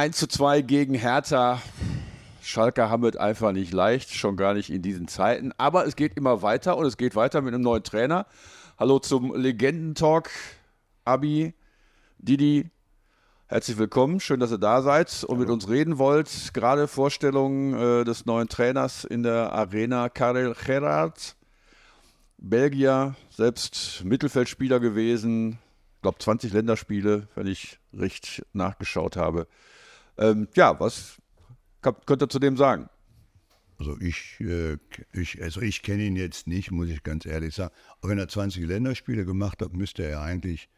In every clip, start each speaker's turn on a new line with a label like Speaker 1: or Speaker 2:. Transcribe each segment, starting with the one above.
Speaker 1: 1 zu 2 gegen Hertha. Schalker haben es einfach nicht leicht, schon gar nicht in diesen Zeiten. Aber es geht immer weiter und es geht weiter mit einem neuen Trainer. Hallo zum Legendentalk, Abi, Didi. Herzlich willkommen, schön, dass ihr da seid und mit uns reden wollt. Gerade Vorstellung äh, des neuen Trainers in der Arena, Karel Gerard. Belgier, selbst Mittelfeldspieler gewesen, ich glaube 20 Länderspiele, wenn ich recht nachgeschaut habe. Ähm, ja, was könnt ihr zu dem sagen?
Speaker 2: Also ich, äh, ich, also ich kenne ihn jetzt nicht, muss ich ganz ehrlich sagen. Aber wenn er 20 Länderspiele gemacht hat, müsste er eigentlich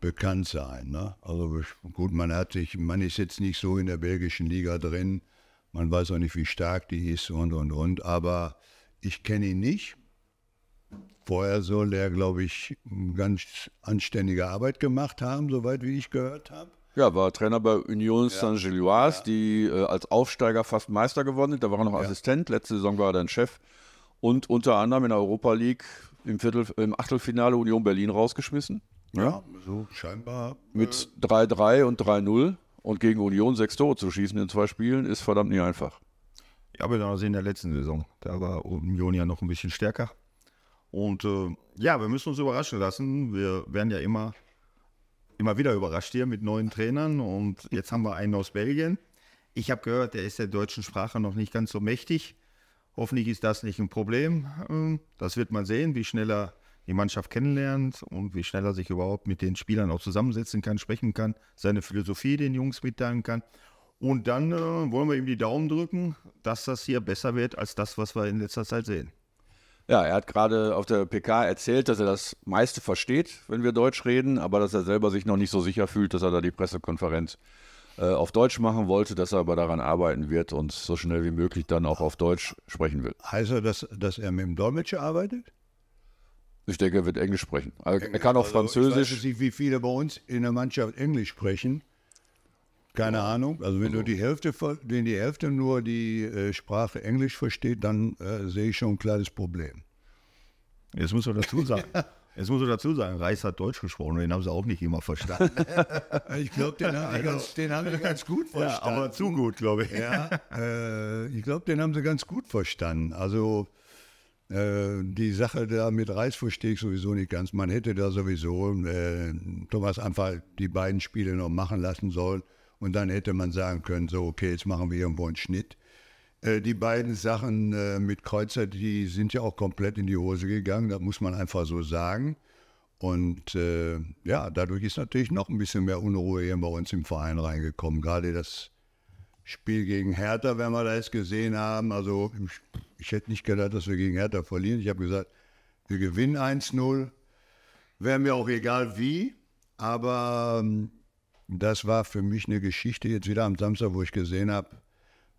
Speaker 2: bekannt sein. Ne? Also gut, man hat sich, man ist jetzt nicht so in der belgischen Liga drin. Man weiß auch nicht, wie stark die ist und und und. Aber ich kenne ihn nicht. Vorher soll er,
Speaker 1: glaube ich, ganz anständige
Speaker 2: Arbeit gemacht haben, soweit wie ich gehört habe.
Speaker 1: Ja, war Trainer bei Union Saint-Gilloise, ja. die äh, als Aufsteiger fast Meister geworden sind. Da war er noch ja. Assistent. Letzte Saison war er dann Chef. Und unter anderem in der Europa League im, Viertel, im Achtelfinale Union Berlin rausgeschmissen. Ja, ja so
Speaker 3: scheinbar.
Speaker 1: Äh, Mit 3-3 äh, und 3-0 und gegen Union sechs Tore zu schießen in zwei Spielen ist verdammt nicht einfach.
Speaker 3: Ja, aber das in der letzten Saison. Da war Union ja noch ein bisschen stärker. Und äh, ja, wir müssen uns überraschen lassen. Wir werden ja immer immer wieder überrascht hier mit neuen Trainern und jetzt haben wir einen aus Belgien. Ich habe gehört, der ist der deutschen Sprache noch nicht ganz so mächtig. Hoffentlich ist das nicht ein Problem. Ähm, das wird man sehen, wie schnell er die Mannschaft kennenlernt und wie schnell er sich überhaupt mit den Spielern auch zusammensetzen kann, sprechen kann, seine Philosophie den Jungs mitteilen kann. Und dann äh, wollen wir ihm die Daumen drücken, dass das hier besser wird als das, was wir in letzter Zeit sehen.
Speaker 1: Ja, er hat gerade auf der PK erzählt, dass er das meiste versteht, wenn wir Deutsch reden, aber dass er selber sich noch nicht so sicher fühlt, dass er da die Pressekonferenz äh, auf Deutsch machen wollte, dass er aber daran arbeiten wird und so schnell wie möglich dann auch auf Deutsch sprechen will.
Speaker 2: Heißt er, dass, dass er mit dem Dolmetscher arbeitet?
Speaker 1: Ich denke, er wird Englisch sprechen. er Englisch, kann auch also Französisch. Ich weiß
Speaker 2: nicht, wie viele bei uns in der Mannschaft Englisch sprechen. Keine Ahnung. Also wenn nur also die Hälfte, wenn die Hälfte nur die äh, Sprache Englisch versteht, dann äh, sehe ich schon ein kleines Problem. Jetzt muss man dazu sagen.
Speaker 3: Jetzt muss dazu sagen, Reis hat Deutsch gesprochen und den haben sie auch nicht immer verstanden.
Speaker 2: ich glaube, den, haben also, den haben sie ganz gut
Speaker 3: verstanden. Ja, aber zu gut, glaube ich. Ja,
Speaker 2: äh, ich glaube, den haben sie ganz gut verstanden. Also äh, die Sache da mit Reis verstehe ich sowieso nicht ganz. Man hätte da sowieso äh, Thomas einfach die beiden Spiele noch machen lassen sollen. Und dann hätte man sagen können, so, okay, jetzt machen wir irgendwo einen Schnitt. Äh, die beiden Sachen äh, mit Kreuzer, die sind ja auch komplett in die Hose gegangen, das muss man einfach so sagen. Und äh, ja, dadurch ist natürlich noch ein bisschen mehr Unruhe hier bei uns im Verein reingekommen. Gerade das Spiel gegen Hertha, wenn wir das gesehen haben. Also ich hätte nicht gedacht, dass wir gegen Hertha verlieren. Ich habe gesagt, wir gewinnen 1-0. Wäre mir auch egal wie. Aber ähm, das war für mich eine Geschichte jetzt wieder am Samstag, wo ich gesehen habe,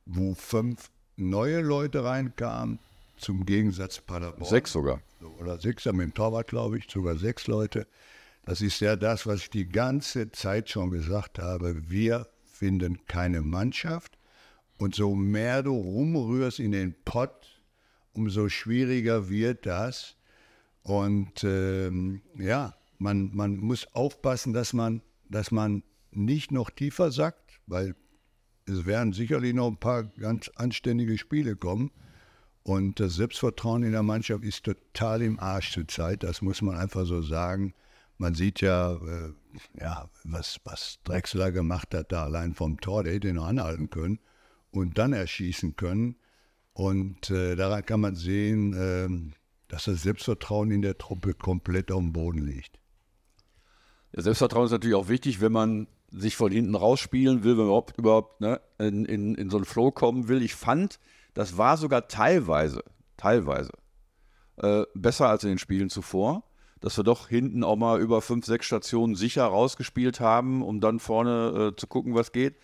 Speaker 2: wo fünf neue Leute reinkamen, zum Gegensatz Paderborn. Sechs sogar. Oder sechs, mit dem Torwart, glaube ich, sogar sechs Leute. Das ist ja das, was ich die ganze Zeit schon gesagt habe. Wir finden keine Mannschaft. Und so mehr du rumrührst in den Pott, umso schwieriger wird das. Und ähm, ja, man, man muss aufpassen, dass man, dass man nicht noch tiefer sackt, weil es werden sicherlich noch ein paar ganz anständige Spiele kommen. Und das Selbstvertrauen in der Mannschaft ist total im Arsch zurzeit. Das muss man einfach so sagen. Man sieht ja, äh, ja was, was Drexler gemacht hat da allein vom Tor. Der hätte ihn noch anhalten können und dann erschießen können. Und äh, daran kann man sehen, äh, dass das Selbstvertrauen in der Truppe komplett auf dem Boden liegt.
Speaker 1: Ja, Selbstvertrauen ist natürlich auch wichtig, wenn man sich von hinten rausspielen will, wenn überhaupt, überhaupt ne, in, in, in so einen Flow kommen will. Ich fand, das war sogar teilweise, teilweise äh, besser als in den Spielen zuvor, dass wir doch hinten auch mal über fünf, sechs Stationen sicher rausgespielt haben, um dann vorne äh, zu gucken, was geht.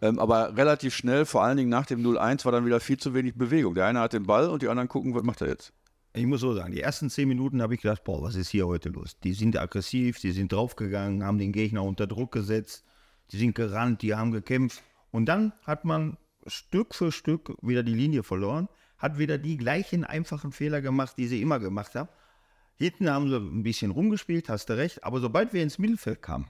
Speaker 1: Ähm, aber relativ schnell, vor allen Dingen nach dem 0-1, war dann wieder viel zu wenig Bewegung. Der eine hat den Ball und die anderen gucken, was macht er jetzt ich muss so
Speaker 3: sagen, die ersten zehn Minuten habe ich gedacht, boah, was ist hier heute los? Die sind aggressiv, die sind draufgegangen, haben den Gegner unter Druck gesetzt, die sind gerannt, die haben gekämpft. Und dann hat man Stück für Stück wieder die Linie verloren, hat wieder die gleichen einfachen Fehler gemacht, die sie immer gemacht haben. Hinten haben sie ein bisschen rumgespielt, hast du recht, aber sobald wir ins Mittelfeld kamen,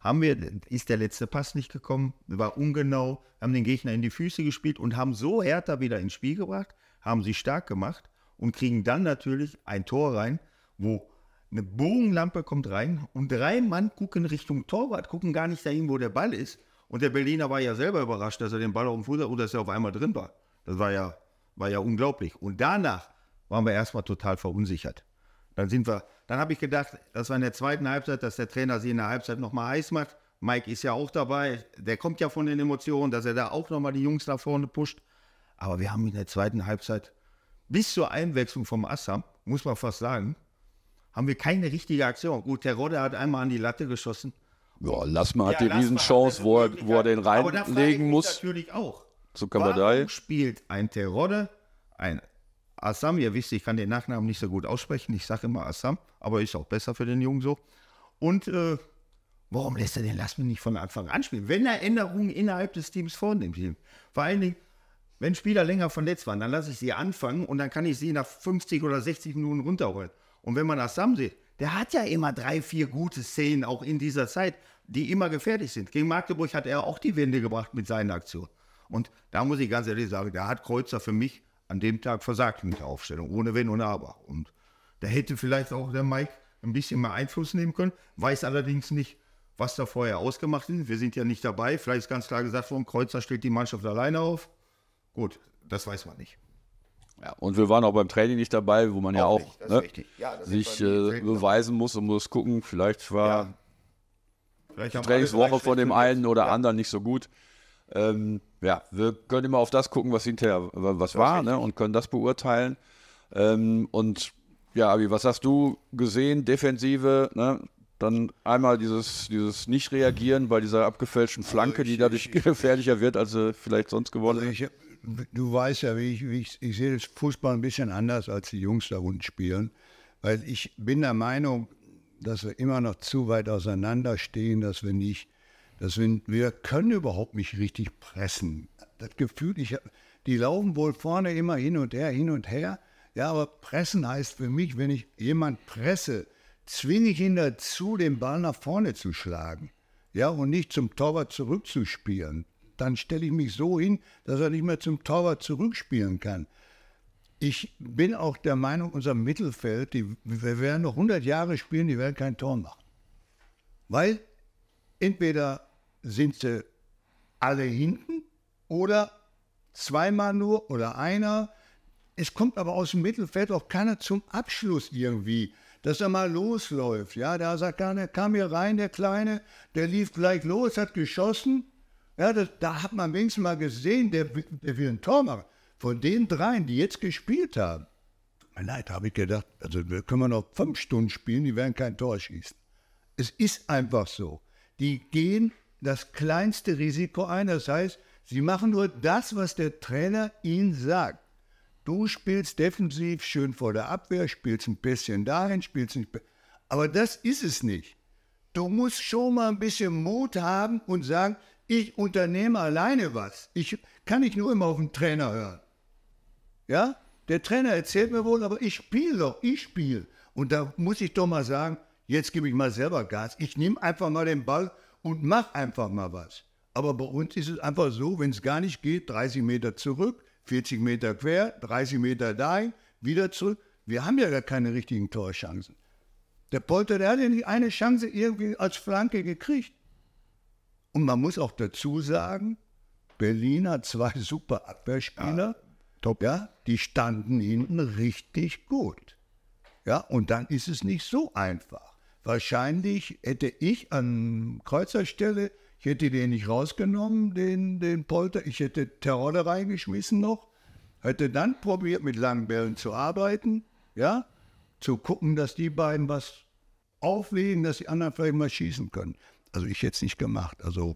Speaker 3: haben wir, ist der letzte Pass nicht gekommen, war ungenau, haben den Gegner in die Füße gespielt und haben so Hertha wieder ins Spiel gebracht, haben sie stark gemacht und kriegen dann natürlich ein Tor rein, wo eine Bogenlampe kommt rein und drei Mann gucken Richtung Torwart, gucken gar nicht dahin, wo der Ball ist. Und der Berliner war ja selber überrascht, dass er den Ball auf dem Fuß hat oder dass er auf einmal drin war. Das war ja, war ja unglaublich. Und danach waren wir erstmal total verunsichert. Dann sind wir, dann habe ich gedacht, das war in der zweiten Halbzeit, dass der Trainer sie in der Halbzeit nochmal heiß macht. Mike ist ja auch dabei, der kommt ja von den Emotionen, dass er da auch nochmal die Jungs nach vorne pusht. Aber wir haben in der zweiten Halbzeit bis zur Einwechslung vom Assam, muss man fast sagen, haben wir keine richtige Aktion. Gut, der Rodde hat einmal an die Latte geschossen.
Speaker 1: Ja, Lassmann hat ja, die Lassmann Riesenchance, wo er, wo er den reinlegen
Speaker 3: muss. Natürlich auch. So kann man da. spielt ein Terodde, ein Assam, ihr wisst, ich kann den Nachnamen nicht so gut aussprechen, ich sage immer Assam, aber ist auch besser für den Jungen so. Und äh, warum lässt er den Lassmann nicht von Anfang an spielen, wenn er Änderungen innerhalb des Teams vornimmt? Vor allen Dingen, wenn Spieler länger verletzt waren, dann lasse ich sie anfangen und dann kann ich sie nach 50 oder 60 Minuten runterholen. Und wenn man das Sam sieht, der hat ja immer drei, vier gute Szenen auch in dieser Zeit, die immer gefährlich sind. Gegen Magdeburg hat er auch die Wende gebracht mit seinen Aktionen. Und da muss ich ganz ehrlich sagen, da hat Kreuzer für mich an dem Tag versagt mit der Aufstellung, ohne Wenn und Aber. Und da hätte vielleicht auch der Mike ein bisschen mehr Einfluss nehmen können, weiß allerdings nicht, was da vorher ausgemacht ist. Wir sind ja nicht dabei. Vielleicht ist ganz klar gesagt worden, Kreuzer stellt die Mannschaft alleine auf. Gut, das weiß man nicht.
Speaker 1: Ja, und wir waren auch beim Training nicht dabei, wo man auch ja auch ne, ja, sich äh, beweisen muss und muss gucken, vielleicht war ja.
Speaker 3: vielleicht die Trainingswoche von dem
Speaker 1: einen oder ja. anderen nicht so gut. Ähm, ja, wir können immer auf das gucken, was hinterher was war ne, und können das beurteilen. Ähm, und ja, Abi, was hast du gesehen? Defensive, ne? dann einmal dieses, dieses Nicht-Reagieren bei dieser abgefälschten also Flanke, also ich, die dadurch ich, gefährlicher wird, als sie vielleicht sonst also geworden also
Speaker 2: du weißt ja, wie ich, wie ich, ich sehe das Fußball ein bisschen anders, als die Jungs da unten spielen. Weil ich bin der Meinung, dass wir immer noch zu weit auseinander stehen, dass wir nicht, dass wir, wir können überhaupt nicht richtig pressen. Das Gefühl, ich, die laufen wohl vorne immer hin und her, hin und her. Ja, aber pressen heißt für mich, wenn ich jemand presse, zwinge ich ihn dazu, den Ball nach vorne zu schlagen. Ja, und nicht zum Torwart zurückzuspielen dann stelle ich mich so hin, dass er nicht mehr zum Torwart zurückspielen kann. Ich bin auch der Meinung, unser Mittelfeld, die, wir werden noch 100 Jahre spielen, die werden kein Tor machen. Weil entweder sind sie alle hinten oder zweimal nur oder einer. Es kommt aber aus dem Mittelfeld auch keiner zum Abschluss irgendwie, dass er mal losläuft. Ja, da sagt keiner, kam hier rein, der Kleine, der lief gleich los, hat geschossen ja, das, da hat man wenigstens mal gesehen, der, der will ein Tor machen. Von den dreien, die jetzt gespielt haben, mein Leid, habe ich gedacht, also wir können noch fünf Stunden spielen, die werden kein Tor schießen. Es ist einfach so. Die gehen das kleinste Risiko ein. Das heißt, sie machen nur das, was der Trainer ihnen sagt. Du spielst defensiv schön vor der Abwehr, spielst ein bisschen dahin, spielst nicht. Aber das ist es nicht. Du musst schon mal ein bisschen Mut haben und sagen, ich unternehme alleine was. Ich kann nicht nur immer auf den Trainer hören. Ja? Der Trainer erzählt mir wohl, aber ich spiele doch, ich spiele. Und da muss ich doch mal sagen, jetzt gebe ich mal selber Gas. Ich nehme einfach mal den Ball und mache einfach mal was. Aber bei uns ist es einfach so, wenn es gar nicht geht, 30 Meter zurück, 40 Meter quer, 30 Meter dahin, wieder zurück. Wir haben ja gar keine richtigen Torchancen. Der Polter, der hat ja nicht eine Chance irgendwie als Flanke gekriegt. Und man muss auch dazu sagen, Berlin hat zwei super Abwehrspieler. Ja, top. Ja, die standen hinten richtig gut. Ja, und dann ist es nicht so einfach. Wahrscheinlich hätte ich an Kreuzerstelle, ich hätte den nicht rausgenommen, den, den Polter, ich hätte Terrolle reingeschmissen noch, hätte dann probiert, mit langen Bällen zu arbeiten, ja, zu gucken, dass die beiden was auflegen, dass die anderen vielleicht mal schießen können. Also ich jetzt nicht gemacht. Also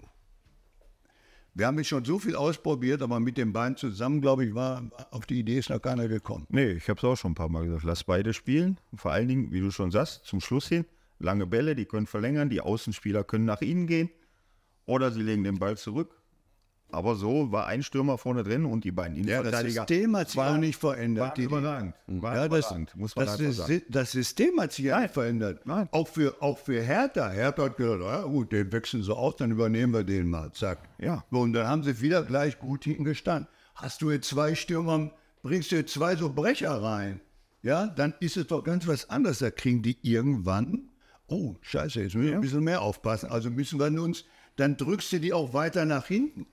Speaker 3: wir haben jetzt schon so viel
Speaker 2: ausprobiert, aber mit den beiden zusammen, glaube ich, war auf die Idee
Speaker 3: ist noch keiner gekommen. Nee, ich habe es auch schon ein paar Mal gesagt. Lass beide spielen. Vor allen Dingen, wie du schon sagst, zum Schluss hin. Lange Bälle, die können verlängern. Die Außenspieler können nach innen gehen. Oder sie legen den Ball zurück aber so war ein Stürmer vorne drin und die beiden Innenverteidiger. Ja, das System hat sich war, auch nicht verändert. War die, überragend. Mhm. War ja, Das, muss man das, sagen. das System hat sich nicht verändert.
Speaker 2: Nein. Auch, für, auch für Hertha. Hertha hat gesagt, ja gut, den wechseln sie aus, dann übernehmen wir den mal. Zack. Ja. Und dann haben sie wieder gleich gut hinten gestanden. Hast du jetzt zwei Stürmer, bringst du jetzt zwei so Brecher rein, ja, dann ist es doch ganz was anderes. Da kriegen die irgendwann, oh, scheiße, jetzt müssen wir ja. ein bisschen mehr aufpassen. Also müssen wir uns dann drückst du die auch weiter nach hinten.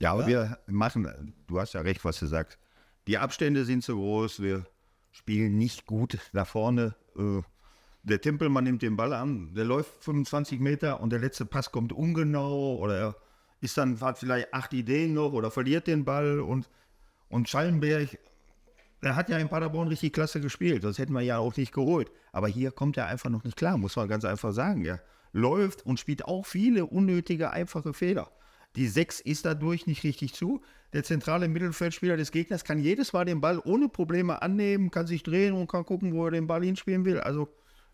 Speaker 3: Ja, aber ja? wir machen, du hast ja recht, was du sagst. Die Abstände sind zu groß, wir spielen nicht gut nach vorne. Äh, der Tempelmann nimmt den Ball an, der läuft 25 Meter und der letzte Pass kommt ungenau oder er ist dann, hat vielleicht acht Ideen noch oder verliert den Ball und, und Schallenberg, der hat ja in Paderborn richtig klasse gespielt, das hätten wir ja auch nicht geholt. Aber hier kommt er einfach noch nicht klar, muss man ganz einfach sagen. Er läuft und spielt auch viele unnötige, einfache Fehler. Die 6 ist dadurch nicht richtig zu. Der zentrale Mittelfeldspieler des Gegners kann jedes Mal den Ball ohne Probleme annehmen, kann sich drehen und kann gucken, wo er den Ball hinspielen will. Also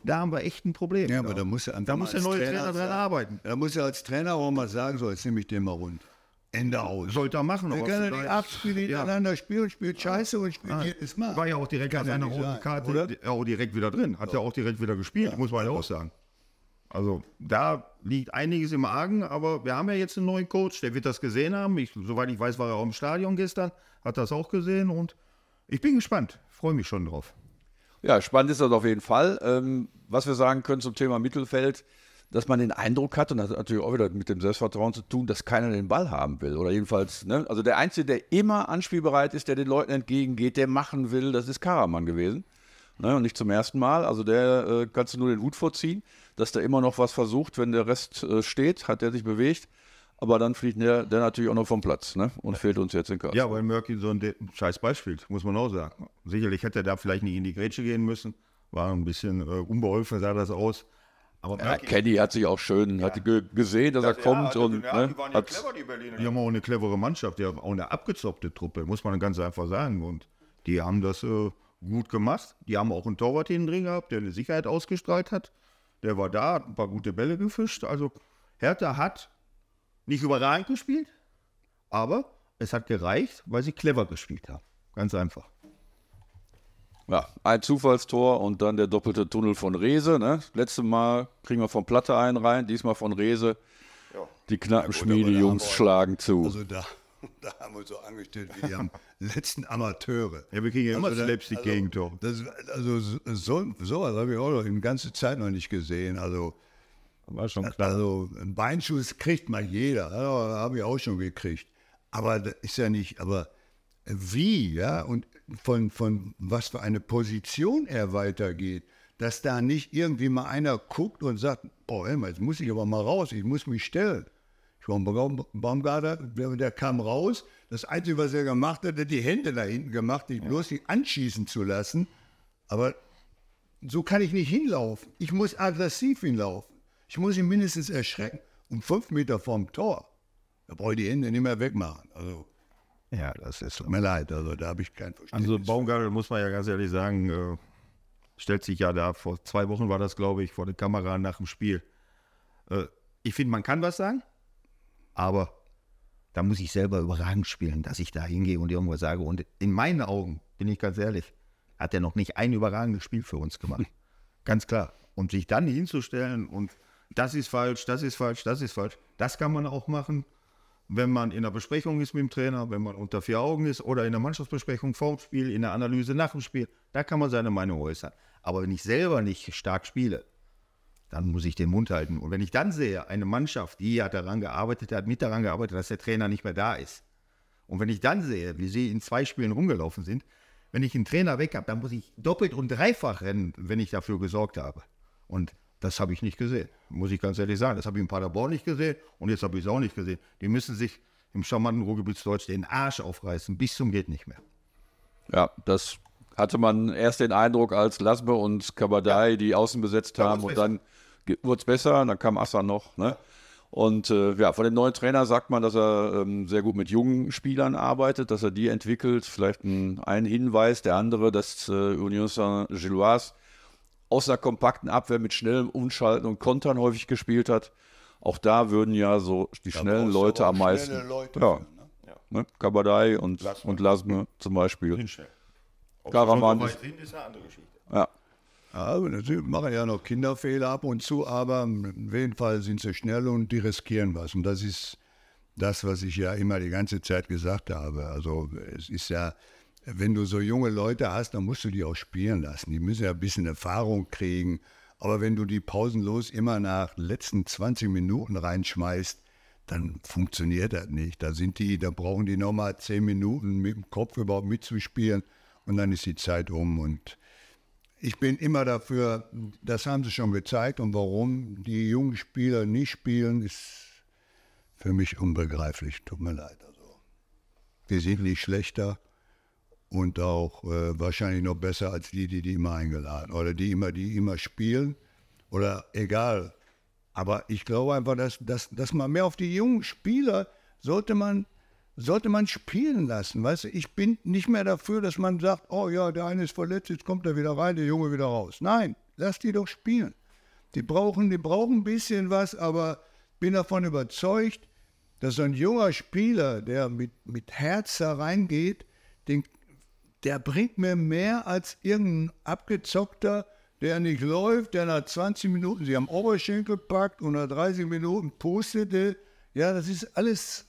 Speaker 3: da haben wir echt ein Problem. Ja, aber da muss, da muss der neue Trainer, Trainer dran
Speaker 2: arbeiten. Da muss er als Trainer auch mal sagen, so, jetzt nehme ich den
Speaker 3: mal rund. Ende aus. Sollte er machen. Er kann die
Speaker 2: nicht Spiele hintereinander ja. spielen, spielt scheiße und
Speaker 3: spielt ah, jedes Mal. War ja auch direkt an seiner roten Karte. Oder? Ja, auch direkt wieder drin. Hat ja, ja auch direkt wieder gespielt, ja. muss man ja auch sagen. Also da liegt einiges im Argen, aber wir haben ja jetzt einen neuen Coach, der wird das gesehen haben. Ich, soweit ich weiß, war er auch im Stadion gestern, hat das auch gesehen und
Speaker 1: ich bin gespannt, freue mich schon drauf. Ja, spannend ist das auf jeden Fall. Ähm, was wir sagen können zum Thema Mittelfeld, dass man den Eindruck hat, und das hat natürlich auch wieder mit dem Selbstvertrauen zu tun, dass keiner den Ball haben will. Oder jedenfalls, ne? also der Einzige, der immer anspielbereit ist, der den Leuten entgegengeht, der machen will, das ist Karaman gewesen. Ne? Und nicht zum ersten Mal. Also der äh, kannst du nur den Hut vorziehen dass der immer noch was versucht. Wenn der Rest äh, steht, hat er sich bewegt. Aber dann fliegt der, der natürlich auch noch vom Platz ne? und fehlt uns jetzt in Karlsruhe.
Speaker 3: Ja, weil Murky so ein scheiß Beispiel, spielt, muss man auch sagen. Sicherlich hätte er da vielleicht nicht in die Grätsche gehen müssen. War ein bisschen äh, unbeholfen, sah das aus. Aber ja, Kenny hat sich auch schön ja. hat gesehen, dass das, er kommt. Ja, und, ja, die ne, waren ja clever, die Berliner. Die haben auch eine clevere Mannschaft, die haben auch eine abgezopfte Truppe, muss man ganz einfach sagen. Und die haben das äh, gut gemacht. Die haben auch einen Torwart hinten drin gehabt, der eine Sicherheit ausgestrahlt hat. Der war da, hat ein paar gute Bälle gefischt. Also Hertha hat nicht überragend gespielt, aber es hat gereicht, weil sie clever gespielt haben. Ganz einfach.
Speaker 1: Ja, ein Zufallstor und dann der doppelte Tunnel von Rese. Ne? Letztes Mal kriegen wir von Platte einen rein, diesmal von Rese. Ja. Die knappen Schmiedejungs schlagen zu. Also da, da haben wir uns so angestellt
Speaker 2: wie die am letzten Amateure. Ja,
Speaker 3: wir kriegen ja immer Slapstick also, also, Gegentor.
Speaker 2: Das, also so, sowas habe ich auch noch die ganze Zeit noch nicht gesehen. Also war schon äh, klar. Also ein Beinschuss kriegt mal jeder, also, habe ich auch schon gekriegt. Aber das ist ja nicht, aber wie, ja, und von, von was für eine Position er weitergeht, dass da nicht irgendwie mal einer guckt und sagt, boah, jetzt muss ich aber mal raus, ich muss mich stellen. John Baumgartner, der kam raus. Das Einzige, was er gemacht hat, hat die Hände da hinten gemacht, nicht ja. bloß die anschießen zu lassen. Aber so kann ich nicht hinlaufen. Ich muss aggressiv hinlaufen. Ich muss ihn mindestens erschrecken. Um fünf Meter vorm Tor,
Speaker 3: da brauche ich die Hände nicht mehr wegmachen. Also, ja, das ist. Tut mir leid, also da habe ich kein Verständnis. Also Baumgartner, muss man ja ganz ehrlich sagen, äh, stellt sich ja da, vor zwei Wochen war das, glaube ich, vor der Kamera nach dem Spiel. Äh, ich finde, man kann was sagen. Aber da muss ich selber überragend spielen, dass ich da hingehe und irgendwas sage. Und in meinen Augen, bin ich ganz ehrlich, hat er noch nicht ein überragendes Spiel für uns gemacht. ganz klar. Und sich dann hinzustellen und das ist falsch, das ist falsch, das ist falsch, das kann man auch machen, wenn man in der Besprechung ist mit dem Trainer, wenn man unter vier Augen ist oder in der Mannschaftsbesprechung vorm Spiel, in der Analyse nach dem Spiel, da kann man seine Meinung äußern. Aber wenn ich selber nicht stark spiele, dann muss ich den Mund halten. Und wenn ich dann sehe, eine Mannschaft, die hat daran gearbeitet, hat mit daran gearbeitet, dass der Trainer nicht mehr da ist. Und wenn ich dann sehe, wie sie in zwei Spielen rumgelaufen sind, wenn ich einen Trainer weg habe, dann muss ich doppelt und dreifach rennen, wenn ich dafür gesorgt habe. Und das habe ich nicht gesehen, muss ich ganz ehrlich sagen. Das habe ich in Paderborn nicht gesehen und jetzt habe ich es auch nicht gesehen. Die müssen sich im charmanten Ruhrgebietsdeutsch den Arsch aufreißen, bis zum geht nicht mehr.
Speaker 1: Ja, das hatte man erst den Eindruck, als Lasme und Kabadai ja. die Außen besetzt haben und dann wurde es besser, dann kam Assa noch. Ne? Und äh, ja, von dem neuen Trainer sagt man, dass er ähm, sehr gut mit jungen Spielern arbeitet, dass er die entwickelt. Vielleicht ein, ein Hinweis, der andere, dass äh, Union Saint-Gilloise aus einer kompakten Abwehr mit schnellem Umschalten und Kontern häufig gespielt hat. Auch da würden ja so die da schnellen Leute am meisten. Schnelle Leute ja. Für, ne? ja. Ne? Kabadai und Lasme, und Lasme zum Beispiel. Karaman ist, ist eine andere Geschichte. Ja. Ja, natürlich machen ja noch Kinderfehler
Speaker 2: ab und zu, aber auf jeden Fall sind sie schnell und die riskieren was. Und das ist das, was ich ja immer die ganze Zeit gesagt habe. Also es ist ja, wenn du so junge Leute hast, dann musst du die auch spielen lassen. Die müssen ja ein bisschen Erfahrung kriegen. Aber wenn du die pausenlos immer nach letzten 20 Minuten reinschmeißt, dann funktioniert das nicht. Da sind die, da brauchen die nochmal 10 Minuten mit dem Kopf überhaupt mitzuspielen und dann ist die Zeit um und ich bin immer dafür, das haben sie schon gezeigt und warum die jungen Spieler nicht spielen, ist für mich unbegreiflich. Tut mir leid. Also, wir sind nicht schlechter und auch äh, wahrscheinlich noch besser als die, die die immer eingeladen oder die immer die immer spielen oder egal. Aber ich glaube einfach, dass, dass, dass man mehr auf die jungen Spieler sollte man sollte man spielen lassen. Weißt du, ich bin nicht mehr dafür, dass man sagt, oh ja, der eine ist verletzt, jetzt kommt er wieder rein, der Junge wieder raus. Nein, lass die doch spielen. Die brauchen, die brauchen ein bisschen was, aber bin davon überzeugt, dass so ein junger Spieler, der mit, mit Herz da reingeht, den, der bringt mir mehr als irgendein abgezockter, der nicht läuft, der nach 20 Minuten sie am Oberschenkel packt und nach 30 Minuten postete. Ja, das ist alles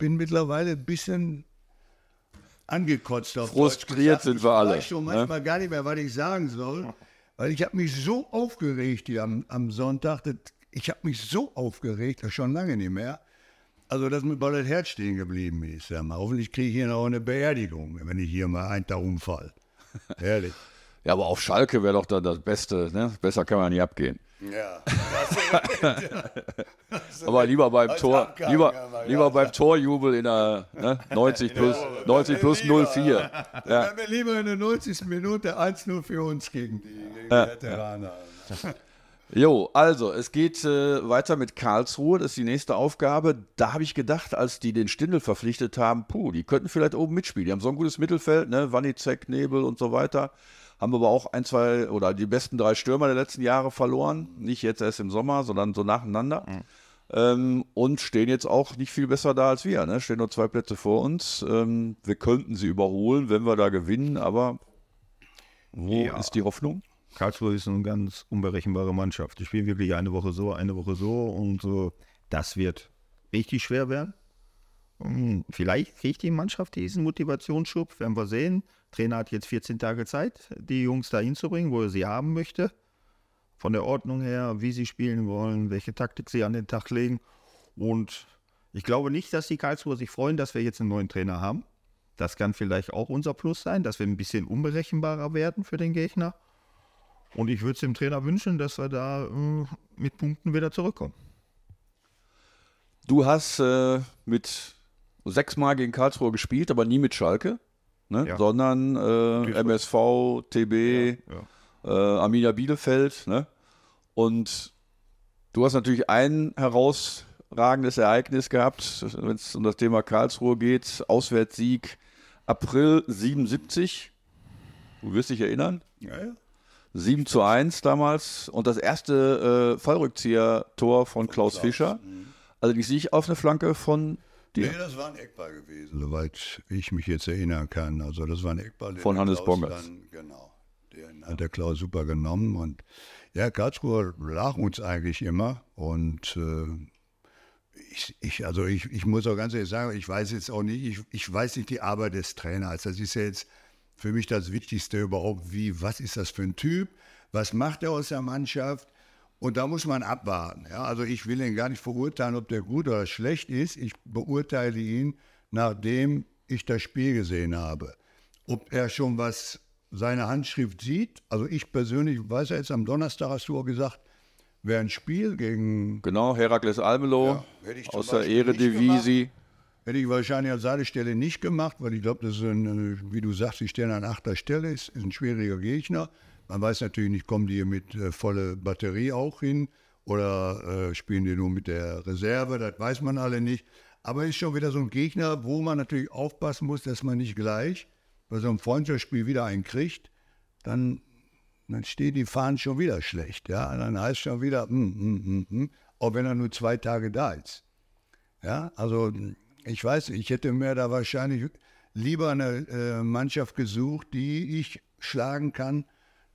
Speaker 2: bin mittlerweile ein bisschen angekotzt auf
Speaker 1: Frustriert sind wir alle. Ich weiß schon ne? manchmal
Speaker 2: ne? gar nicht mehr, was ich sagen soll, weil ich habe mich so aufgeregt hier am, am Sonntag. Das, ich habe mich so aufgeregt, das schon lange nicht mehr. Also, dass mir bei das Herz stehen geblieben ist. Ja, hoffentlich kriege ich hier noch eine Beerdigung, wenn ich hier mal
Speaker 1: einen Tag umfall. Ehrlich. Ja, aber auf Schalke wäre doch dann das Beste. Ne? Besser kann man nicht abgehen. Ja. Aber lieber beim Tor, Abgang, lieber, ja, lieber beim Torjubel in der ne, 90 plus, 90 plus 04. Ja. Dann
Speaker 2: lieber in der 90. Minute 1-0 für uns gegen die, gegen ja, die Veteraner. Ja.
Speaker 1: Jo, also es geht äh, weiter mit Karlsruhe, das ist die nächste Aufgabe. Da habe ich gedacht, als die den Stindel verpflichtet haben, puh, die könnten vielleicht oben mitspielen. Die haben so ein gutes Mittelfeld, ne? Wanizek, Nebel und so weiter. Haben wir aber auch ein, zwei oder die besten drei Stürmer der letzten Jahre verloren. Nicht jetzt erst im Sommer, sondern so nacheinander. Mhm. Ähm, und stehen jetzt auch nicht viel besser da als wir. Ne? Stehen nur zwei Plätze vor uns. Ähm, wir könnten sie überholen, wenn wir da gewinnen, aber wo ja. ist die Hoffnung? Karlsruhe ist eine ganz unberechenbare
Speaker 3: Mannschaft. Die spielen wirklich eine Woche so, eine Woche so und so. Das wird richtig schwer werden. Hm, vielleicht kriegt die Mannschaft diesen Motivationsschub, werden wir sehen. Der Trainer hat jetzt 14 Tage Zeit, die Jungs da hinzubringen, wo er sie haben möchte. Von der Ordnung her, wie sie spielen wollen, welche Taktik sie an den Tag legen. Und ich glaube nicht, dass die Karlsruher sich freuen, dass wir jetzt einen neuen Trainer haben. Das kann vielleicht auch unser Plus sein, dass wir ein bisschen unberechenbarer werden für den Gegner. Und ich würde es dem Trainer wünschen, dass wir da äh, mit Punkten wieder zurückkommen.
Speaker 1: Du hast äh, mit sechsmal gegen Karlsruhe gespielt, aber nie mit Schalke, ne? ja. sondern äh, MSV, TB, ja, ja. Äh, Arminia Bielefeld. Ne? Und du hast natürlich ein herausragendes Ereignis gehabt, wenn es um das Thema Karlsruhe geht, Auswärtssieg April 77. Du wirst dich erinnern? Ja, ja. 7 zu 1 damals und das erste äh, Fallrückzieher-Tor von Klaus Fischer. Also die sehe ich auf eine Flanke von die nee, das war ein Eckball gewesen,
Speaker 2: soweit ich mich jetzt erinnern kann. Also das war ein Eckball. Von Hannes Bongers. Genau. Den hat der Klaus super genommen. Und ja, Karlsruhe lag uns eigentlich immer. Und äh, ich, ich, also ich, ich muss auch ganz ehrlich sagen, ich weiß jetzt auch nicht, ich, ich weiß nicht die Arbeit des Trainers. Das ist ja jetzt für mich das Wichtigste überhaupt, wie, was ist das für ein Typ? Was macht er aus der Mannschaft? Und da muss man abwarten. Ja? Also ich will ihn gar nicht verurteilen, ob der gut oder schlecht ist. Ich beurteile ihn, nachdem ich das Spiel gesehen habe. Ob er schon was seine Handschrift sieht. Also ich persönlich weiß ja jetzt am Donnerstag hast du auch gesagt, wäre ein Spiel gegen.
Speaker 1: Genau, Herakles Almelo ja, aus der Eredivisie.
Speaker 2: Hätte ich wahrscheinlich an seiner Stelle nicht gemacht, weil ich glaube, das ist, ein, äh, wie du sagst, die stellen an achter Stelle, ist, ist ein schwieriger Gegner. Man weiß natürlich nicht, kommen die mit äh, volle Batterie auch hin oder äh, spielen die nur mit der Reserve, das weiß man alle nicht. Aber es ist schon wieder so ein Gegner, wo man natürlich aufpassen muss, dass man nicht gleich bei so einem Freundschaftsspiel wieder einen kriegt, dann, dann stehen die Fahnen schon wieder schlecht. Ja? Und dann heißt es schon wieder, mm, mm, mm, mm, auch wenn er nur zwei Tage da ist. Ja, also ich weiß, ich hätte mir da wahrscheinlich lieber eine äh, Mannschaft gesucht, die ich schlagen kann,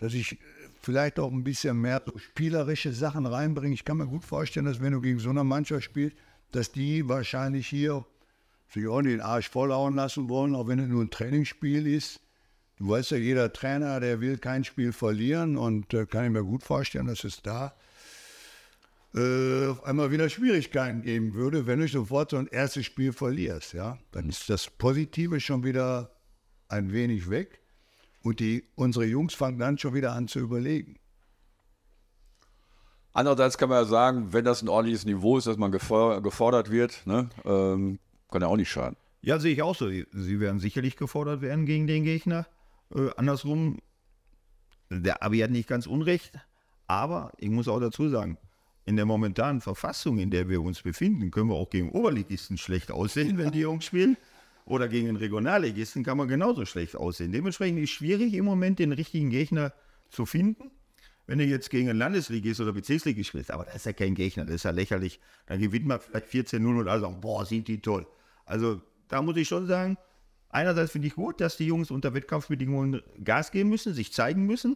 Speaker 2: dass ich äh, vielleicht auch ein bisschen mehr so spielerische Sachen reinbringe. Ich kann mir gut vorstellen, dass wenn du gegen so eine Mannschaft spielst, dass die wahrscheinlich hier sich auch den Arsch vollhauen lassen wollen, auch wenn es nur ein Trainingsspiel ist. Du weißt ja, jeder Trainer, der will kein Spiel verlieren und äh, kann ich mir gut vorstellen, dass es da äh, auf einmal wieder Schwierigkeiten geben würde, wenn du sofort so ein erstes Spiel verlierst. Ja? Dann mhm. ist das Positive schon wieder ein wenig weg. Und die, unsere Jungs fangen dann schon wieder an zu überlegen.
Speaker 1: Andererseits kann man ja sagen, wenn das ein ordentliches Niveau ist, dass man gefordert wird, ne, ähm, kann ja auch nicht schaden. Ja, sehe ich auch so. Sie werden sicherlich gefordert werden gegen den Gegner.
Speaker 3: Äh, andersrum, der Abi hat nicht ganz Unrecht. Aber ich muss auch dazu sagen, in der momentanen Verfassung, in der wir uns befinden, können wir auch gegen Oberligisten schlecht aussehen, wenn die Jungs spielen oder gegen den Regionalligisten kann man genauso schlecht aussehen. Dementsprechend ist es schwierig im Moment den richtigen Gegner zu finden. Wenn du jetzt gegen einen Landesligist oder Bezirksligist spielst, aber das ist ja kein Gegner, das ist ja lächerlich. Dann gewinnt man vielleicht 14-0 und alle sagen, boah, sind die toll. Also da muss ich schon sagen, einerseits finde ich gut, dass die Jungs unter Wettkampfbedingungen Gas geben müssen, sich zeigen müssen.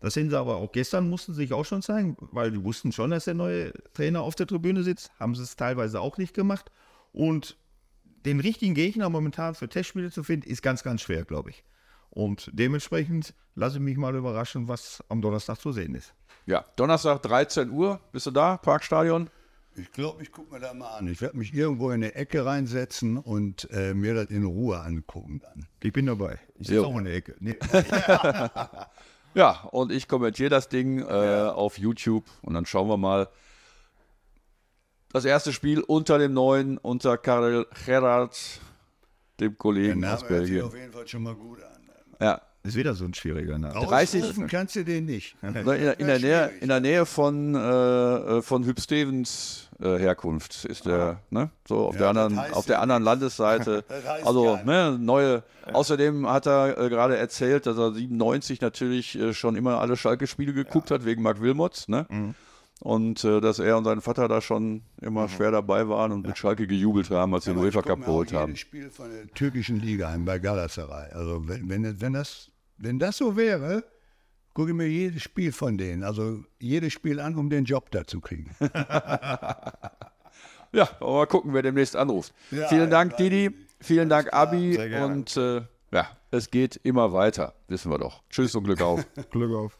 Speaker 3: Das sehen sie aber auch gestern, mussten sie sich auch schon zeigen, weil die wussten schon, dass der neue Trainer auf der Tribüne sitzt, haben sie es teilweise auch nicht gemacht. Und den richtigen Gegner momentan für Testspiele zu finden, ist ganz, ganz schwer, glaube ich. Und dementsprechend lasse ich mich mal überraschen, was am Donnerstag zu sehen ist.
Speaker 1: Ja, Donnerstag 13 Uhr. Bist du da, Parkstadion? Ich glaube, ich gucke mir da mal an. Ich werde mich irgendwo
Speaker 2: in eine Ecke reinsetzen und äh, mir das in Ruhe angucken dann. Ich bin dabei. Ich sitze
Speaker 1: auch
Speaker 3: in der Ecke. Nee.
Speaker 1: ja, und ich kommentiere das Ding äh, auf YouTube und dann schauen wir mal, das erste Spiel unter dem neuen, unter Karel Gerard, dem Kollegen Der Name aus Belgien. Hört sich auf
Speaker 2: jeden Fall schon mal gut an.
Speaker 1: Ne? Ja. Ist wieder so ein schwieriger Name. 30
Speaker 2: kannst du den nicht. In, der, in der Nähe,
Speaker 1: in der Nähe von, äh, äh von Hüb Stevens äh, Herkunft ist der, ah. ne? So auf ja, der anderen, auf der anderen Landesseite. also ne, neue. Außerdem hat er äh, gerade erzählt, dass er 97 natürlich äh, schon immer alle Schalke-Spiele geguckt ja. hat wegen Mark Wilmots, ne? Mhm und äh, dass er und sein Vater da schon immer mhm. schwer dabei waren und ja. mit Schalke gejubelt haben, als sie ja, den UEFA Cup geholt haben. Ich Spiel von
Speaker 2: der türkischen Liga ein bei Galatasaray. Also wenn, wenn, wenn, das, wenn das so wäre, gucke ich mir jedes Spiel von denen, also jedes Spiel an, um den Job da zu kriegen.
Speaker 1: ja, mal gucken, wer demnächst anruft. Ja, vielen Dank, Didi. Vielen Dank, Abi. Sehr gerne. Und äh, ja, es geht immer weiter, wissen wir doch. Tschüss und Glück auf.
Speaker 2: Glück auf.